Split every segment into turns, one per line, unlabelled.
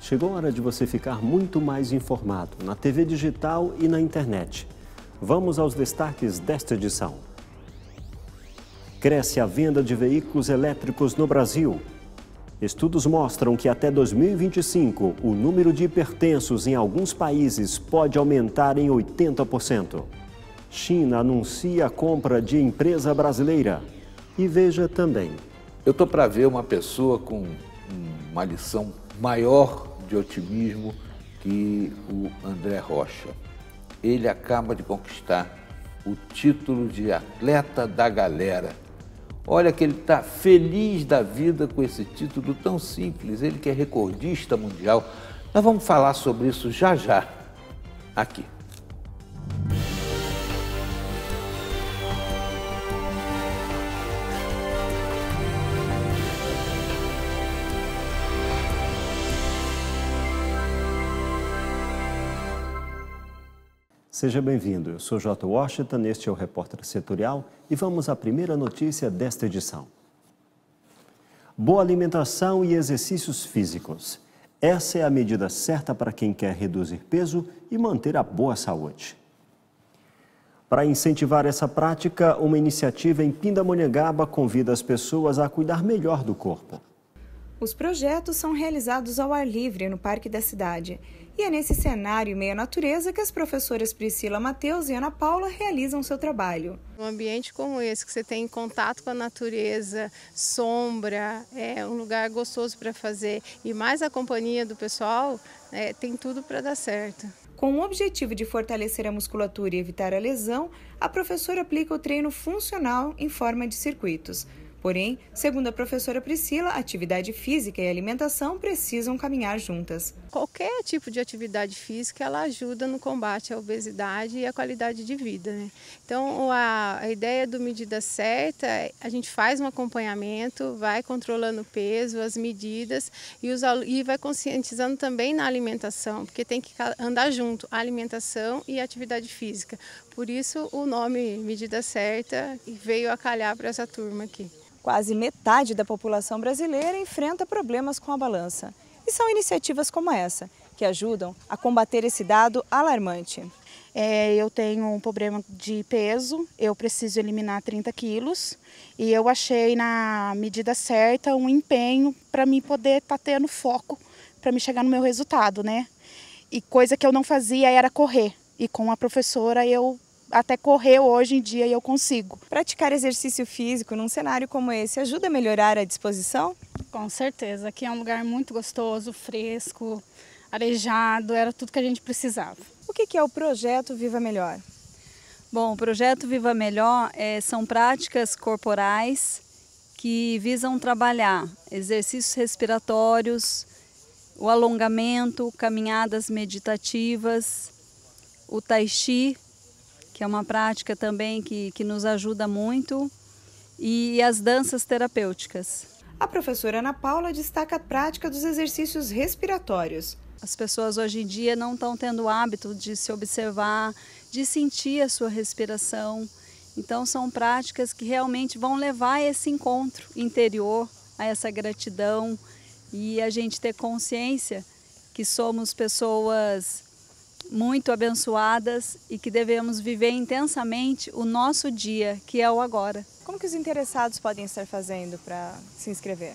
Chegou a hora de você ficar muito mais informado na TV digital e na internet. Vamos aos destaques desta edição. Cresce a venda de veículos elétricos no Brasil. Estudos mostram que até 2025 o número de hipertensos em alguns países pode aumentar em 80%. China anuncia a compra de empresa brasileira.
E veja também. Eu estou para ver uma pessoa com uma lição maior de otimismo que o André Rocha. Ele acaba de conquistar o título de atleta da galera. Olha que ele está feliz da vida com esse título tão simples, ele que é recordista mundial. Nós vamos falar sobre isso já já aqui.
Seja bem-vindo. Eu sou J. Washington, este é o Repórter Setorial e vamos à primeira notícia desta edição. Boa alimentação e exercícios físicos. Essa é a medida certa para quem quer reduzir peso e manter a boa saúde. Para incentivar essa prática, uma iniciativa em Pindamonhangaba convida as pessoas a cuidar melhor do corpo.
Os projetos são realizados ao ar livre no Parque da Cidade. E é nesse cenário e meio natureza que as professoras Priscila Mateus e Ana Paula realizam seu trabalho. Um ambiente como esse, que você tem contato com a
natureza, sombra, é um lugar gostoso para fazer e mais a companhia
do pessoal, é, tem tudo para dar certo. Com o objetivo de fortalecer a musculatura e evitar a lesão, a professora aplica o treino funcional em forma de circuitos. Porém, segundo a professora Priscila, atividade física e alimentação precisam
caminhar juntas. Qualquer tipo de atividade física ela ajuda no combate à obesidade e à qualidade de vida. Né? Então, a, a ideia do medida certa, a gente faz um acompanhamento, vai controlando o peso, as medidas e, os, e vai conscientizando também na alimentação, porque tem que andar junto alimentação e atividade física. Por isso, o nome Medida Certa veio a calhar para essa turma aqui.
Quase metade da população brasileira enfrenta problemas com a balança. E são iniciativas como essa que ajudam a combater esse dado alarmante. É, eu tenho um problema de peso, eu preciso eliminar 30 quilos e eu achei na medida certa um empenho para me poder estar tá tendo foco para me chegar no meu resultado, né? E coisa que eu não fazia era correr. E com a professora eu até correr hoje em dia e eu consigo. Praticar exercício físico num cenário como esse ajuda a melhorar a disposição? Com certeza. Aqui é um lugar muito gostoso, fresco, arejado, era tudo que a gente precisava. O que é o projeto Viva Melhor? Bom, o projeto Viva Melhor é, são práticas corporais que visam trabalhar exercícios respiratórios, o alongamento, caminhadas meditativas, o tai chi, que é uma prática também que, que nos ajuda muito, e as danças terapêuticas. A professora Ana Paula destaca a prática dos exercícios respiratórios. As pessoas hoje em dia não estão tendo o hábito de se observar, de sentir a sua respiração. Então, são práticas que realmente vão levar a esse encontro interior, a essa gratidão e a gente ter consciência que somos pessoas muito abençoadas e que devemos viver intensamente o nosso dia, que é o agora. Como que os interessados podem estar fazendo para se inscrever?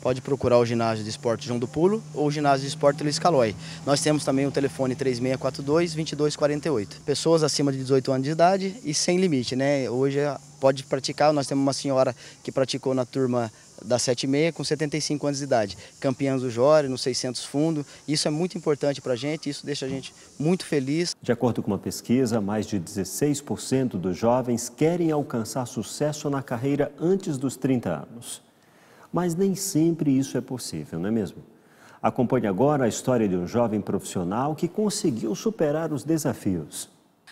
Pode procurar o ginásio de esporte João do Pulo ou o ginásio de esporte Luiz Calói. Nós temos também o telefone 3642-2248. Pessoas acima de 18 anos de idade e sem limite, né? Hoje pode praticar, nós temos uma senhora que praticou na turma da 76 com 75 anos de idade, campeãs do Jore, no 600 fundo. Isso é muito importante para a gente, isso deixa a gente muito feliz. De acordo com uma pesquisa, mais de 16% dos jovens querem alcançar sucesso na carreira antes dos 30 anos. Mas nem sempre isso é possível, não é mesmo? Acompanhe agora a história de um jovem profissional que conseguiu superar os desafios.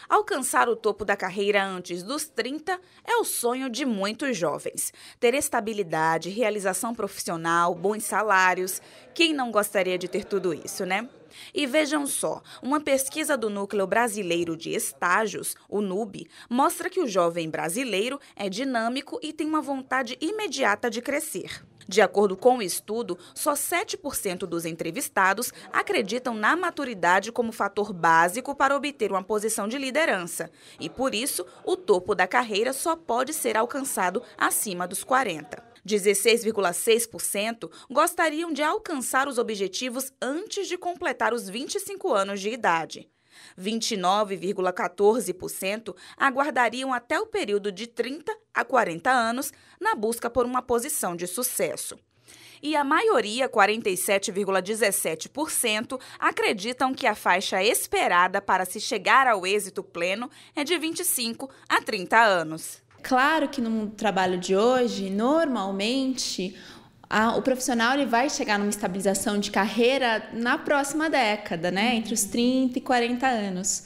Alcançar o topo da carreira antes dos 30 é o sonho de muitos jovens. Ter estabilidade, realização profissional, bons salários. Quem não gostaria de ter tudo isso, né? E vejam só, uma pesquisa do Núcleo Brasileiro de Estágios, o NUB, mostra que o jovem brasileiro é dinâmico e tem uma vontade imediata de crescer. De acordo com o estudo, só 7% dos entrevistados acreditam na maturidade como fator básico para obter uma posição de liderança. E por isso, o topo da carreira só pode ser alcançado acima dos 40. 16,6% gostariam de alcançar os objetivos antes de completar os 25 anos de idade. 29,14% aguardariam até o período de 30 a 40 anos na busca por uma posição de sucesso. E a maioria, 47,17%, acreditam que a faixa esperada para se chegar ao êxito pleno é de 25 a 30 anos.
Claro que no mundo do trabalho de hoje, normalmente a, o profissional ele vai chegar numa estabilização de carreira na próxima década, né? Entre os 30 uhum. e 40 anos.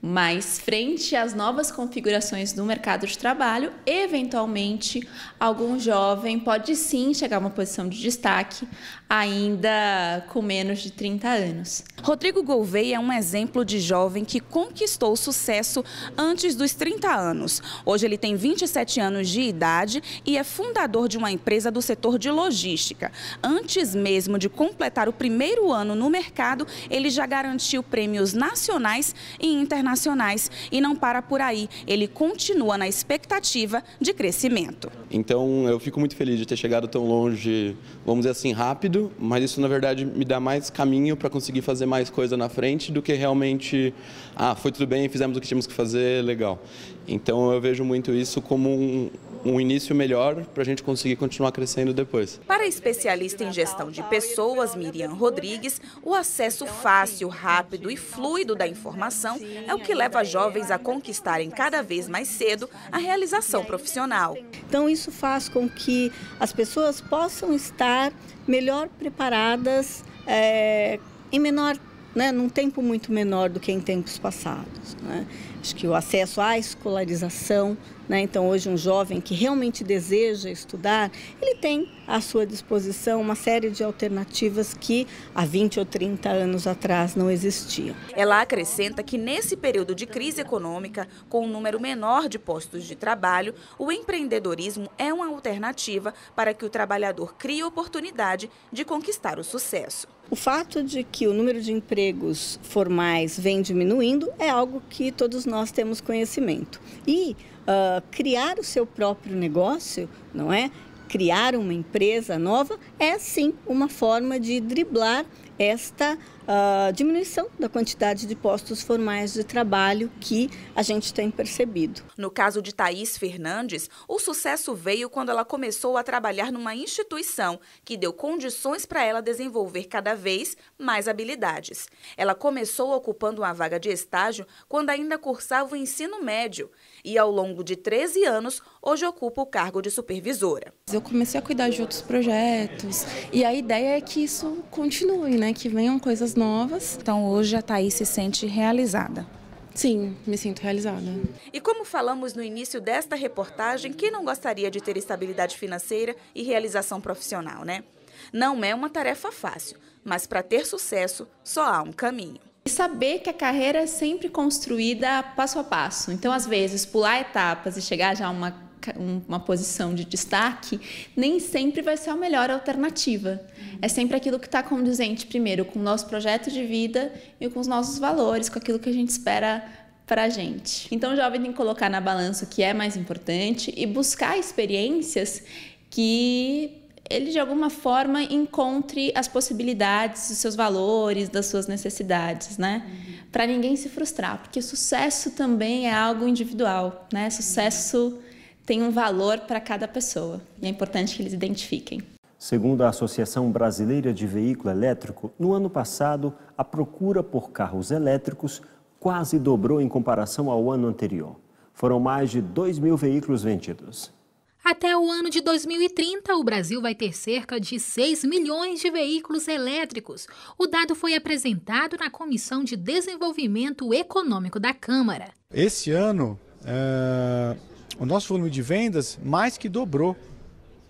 Mas, frente às novas configurações do mercado de trabalho, eventualmente algum jovem pode sim chegar a uma posição de destaque, ainda com menos
de 30 anos. Rodrigo Gouveia é um exemplo de jovem que conquistou sucesso antes dos 30 anos. Hoje ele tem 27 anos de idade e é fundador de uma empresa do setor de logística. Antes mesmo de completar o primeiro ano no mercado, ele já garantiu prêmios nacionais e internacionais internacionais e não para por aí. Ele continua na expectativa de crescimento.
Então, eu fico muito feliz de ter chegado tão longe, vamos dizer assim, rápido, mas isso na verdade me dá mais caminho para conseguir fazer mais coisa na frente do que realmente, ah, foi tudo bem, fizemos o que tínhamos que fazer, legal. Então, eu vejo muito isso como um, um início melhor para a gente conseguir continuar crescendo depois.
Para a especialista em gestão de pessoas, Miriam Rodrigues, o acesso fácil, rápido e fluido da informação é o que leva jovens
a conquistarem cada vez mais cedo a realização profissional. Então, isso faz com que as pessoas possam estar melhor preparadas é, em menor né, num tempo muito menor do que em tempos passados. Né? Acho que o acesso à escolarização, né? então hoje um jovem que realmente deseja estudar, ele tem à sua disposição uma série de alternativas que há 20 ou 30 anos atrás não existiam.
Ela acrescenta que nesse período de crise econômica, com um número menor de postos de trabalho, o empreendedorismo é uma alternativa para que o trabalhador crie oportunidade de conquistar o sucesso.
O fato de que o número de empregos formais vem diminuindo é algo que todos nós nós temos conhecimento. E uh, criar o seu próprio negócio, não é? Criar uma empresa nova é sim uma forma de driblar esta uh, diminuição da quantidade de postos formais de trabalho que a gente tem percebido.
No caso de Thaís Fernandes, o sucesso veio quando ela começou a trabalhar numa instituição que deu condições para ela desenvolver cada vez mais habilidades. Ela começou ocupando uma vaga de estágio quando ainda cursava o ensino médio e, ao longo de 13 anos, hoje ocupa o cargo de supervisora.
Eu comecei a cuidar de outros projetos e a ideia é que isso continue, né? que
venham coisas novas. Então, hoje a Thaís se sente realizada. Sim, me sinto realizada. E como falamos no início desta reportagem, quem não gostaria de ter estabilidade financeira e realização profissional, né? Não é uma tarefa fácil, mas para ter sucesso só há um caminho.
E saber que a carreira é sempre construída passo a passo. Então, às vezes, pular etapas e chegar já a uma uma posição de destaque, nem sempre vai ser a melhor alternativa. É sempre aquilo que está condizente, primeiro, com o nosso projeto de vida e com os nossos valores, com aquilo que a gente espera para a gente. Então, o jovem tem que colocar na balança o que é mais importante e buscar experiências que ele de alguma forma encontre as possibilidades, dos seus valores, das suas necessidades, né? Uhum. Para ninguém se frustrar, porque sucesso também é algo individual, né? Sucesso uhum. tem um valor para cada pessoa e é importante que eles identifiquem.
Segundo a Associação Brasileira de Veículo Elétrico, no ano passado a procura por carros elétricos quase dobrou em comparação ao ano anterior. Foram mais de 2 mil veículos vendidos.
Até o ano de 2030, o Brasil vai ter cerca de 6 milhões de veículos elétricos. O dado foi apresentado na Comissão de Desenvolvimento Econômico da Câmara.
Esse ano, é, o nosso volume de vendas mais que dobrou.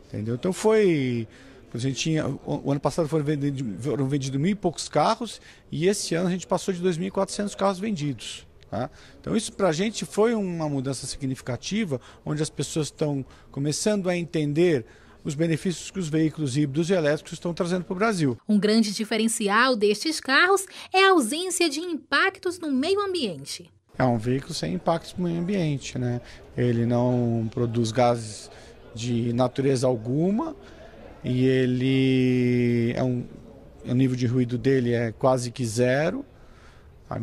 Entendeu? Então foi. A gente tinha, o ano passado foram vendidos, foram vendidos mil e poucos carros e esse ano a gente passou de 2.400 carros vendidos. Tá? Então, isso para a gente foi uma mudança significativa, onde as pessoas estão começando a entender os benefícios que os veículos híbridos e elétricos estão trazendo para o Brasil.
Um grande diferencial destes carros é a ausência de impactos no meio ambiente.
É um veículo sem impactos no meio ambiente, né? Ele não produz gases de natureza alguma e ele é um o nível de ruído dele é quase que zero.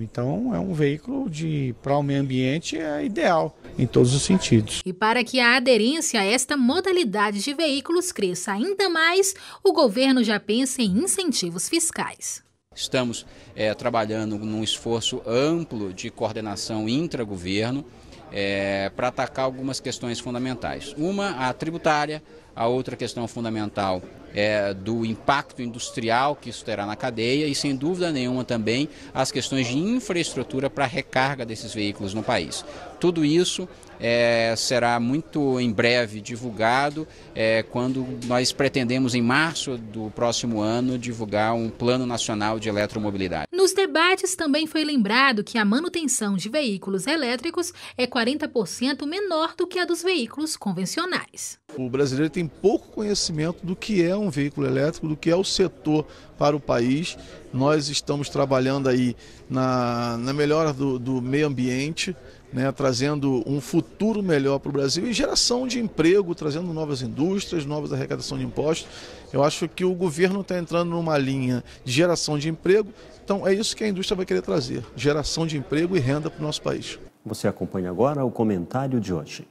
Então é um veículo de para o meio ambiente
é ideal
em todos os sentidos.
E para que a aderência a esta modalidade de veículos cresça ainda mais, o governo já pensa em incentivos fiscais.
Estamos é, trabalhando num esforço amplo de coordenação intragoverno é, eh, para atacar algumas questões fundamentais. Uma, a tributária, a outra questão fundamental é, do impacto industrial que isso terá na cadeia e, sem dúvida nenhuma, também as questões de infraestrutura para a recarga desses veículos no país. Tudo isso é, será muito em breve divulgado, é, quando nós pretendemos, em março do próximo ano, divulgar um Plano Nacional de Eletromobilidade.
Nos debates também foi lembrado que a manutenção de veículos elétricos é 40% menor do que a dos veículos convencionais.
O brasileiro tem pouco conhecimento do que é um veículo elétrico, do que é o setor para o país. Nós estamos trabalhando aí na, na melhora do, do meio ambiente né, trazendo um futuro melhor para o Brasil e geração de emprego, trazendo novas indústrias, novas arrecadação de impostos. Eu acho que o governo está entrando numa linha de geração de emprego, então é isso que a indústria vai querer trazer: geração de emprego e renda para o nosso país. Você acompanha agora o
comentário
de hoje.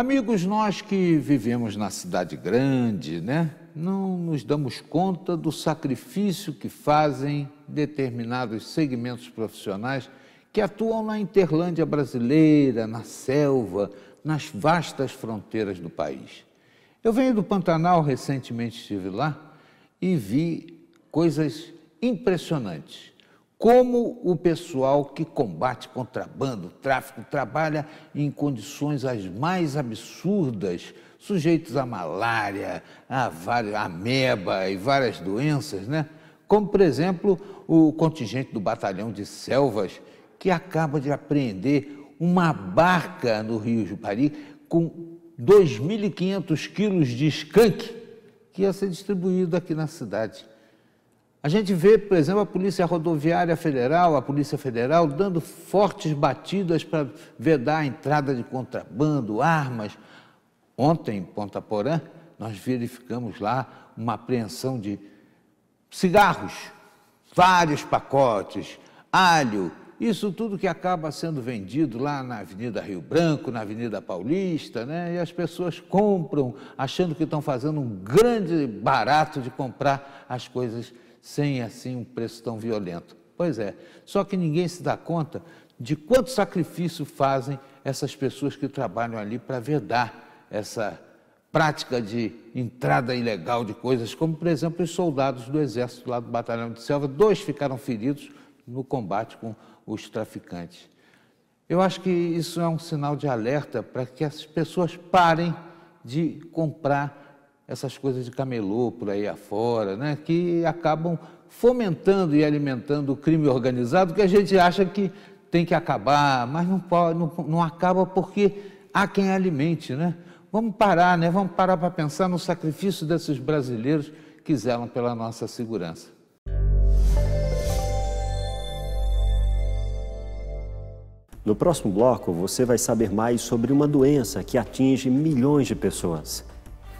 Amigos, nós que vivemos na cidade grande, né? Não nos damos conta do sacrifício que fazem determinados segmentos profissionais que atuam na Interlândia brasileira, na selva, nas vastas fronteiras do país. Eu venho do Pantanal, recentemente estive lá e vi coisas impressionantes. Como o pessoal que combate contrabando, tráfico, trabalha em condições as mais absurdas, sujeitos à malária, à, ameba e várias doenças, né? Como, por exemplo, o contingente do Batalhão de Selvas, que acaba de apreender uma barca no Rio Jupari com 2.500 quilos de skunk que ia ser distribuído aqui na cidade. A gente vê, por exemplo, a Polícia Rodoviária Federal, a Polícia Federal, dando fortes batidas para vedar a entrada de contrabando, armas. Ontem, em Ponta Porã, nós verificamos lá uma apreensão de cigarros, vários pacotes, alho, isso tudo que acaba sendo vendido lá na Avenida Rio Branco, na Avenida Paulista, né? E as pessoas compram achando que estão fazendo um grande barato de comprar as coisas sem assim um preço tão violento. Pois é, só que ninguém se dá conta de quanto sacrifício fazem essas pessoas que trabalham ali para vedar essa prática de entrada ilegal de coisas, como por exemplo os soldados do exército lá do batalhão de selva, dois ficaram feridos no combate com os traficantes. Eu acho que isso é um sinal de alerta para que as pessoas parem de comprar essas coisas de camelô por aí afora, né, que acabam fomentando e alimentando o crime organizado que a gente acha que tem que acabar, mas não, pode, não, não acaba porque há quem alimente, né? Vamos parar, né? Vamos parar para pensar no sacrifício desses brasileiros que zelam pela nossa segurança.
No próximo bloco, você vai saber mais sobre uma doença que atinge milhões de pessoas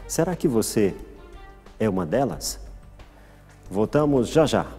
Será que você é uma delas? Voltamos já já.